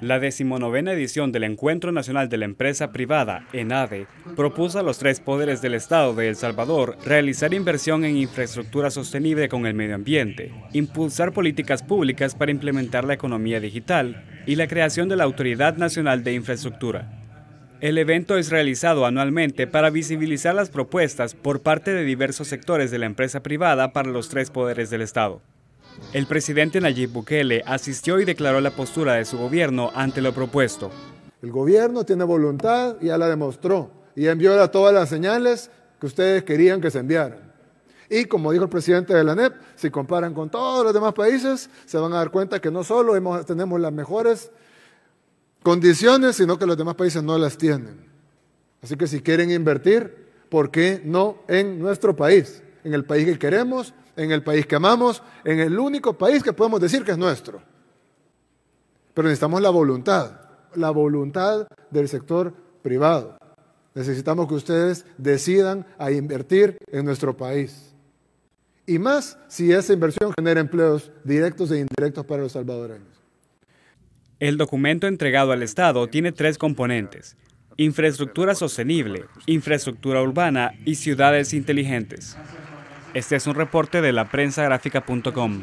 La decimonovena edición del Encuentro Nacional de la Empresa Privada, ENADE, propuso a los tres poderes del Estado de El Salvador realizar inversión en infraestructura sostenible con el medio ambiente, impulsar políticas públicas para implementar la economía digital y la creación de la Autoridad Nacional de Infraestructura. El evento es realizado anualmente para visibilizar las propuestas por parte de diversos sectores de la empresa privada para los tres poderes del Estado. El presidente Nayib Bukele asistió y declaró la postura de su gobierno ante lo propuesto. El gobierno tiene voluntad ya la demostró y envió todas las señales que ustedes querían que se enviaran. Y como dijo el presidente de la NEP, si comparan con todos los demás países, se van a dar cuenta que no solo tenemos las mejores condiciones, sino que los demás países no las tienen. Así que si quieren invertir, ¿por qué no en nuestro país? En el país que queremos, en el país que amamos, en el único país que podemos decir que es nuestro. Pero necesitamos la voluntad, la voluntad del sector privado. Necesitamos que ustedes decidan a invertir en nuestro país. Y más si esa inversión genera empleos directos e indirectos para los salvadoreños. El documento entregado al Estado tiene tres componentes. Infraestructura sostenible, infraestructura urbana y ciudades inteligentes. Este es un reporte de la prensa gráfica.com.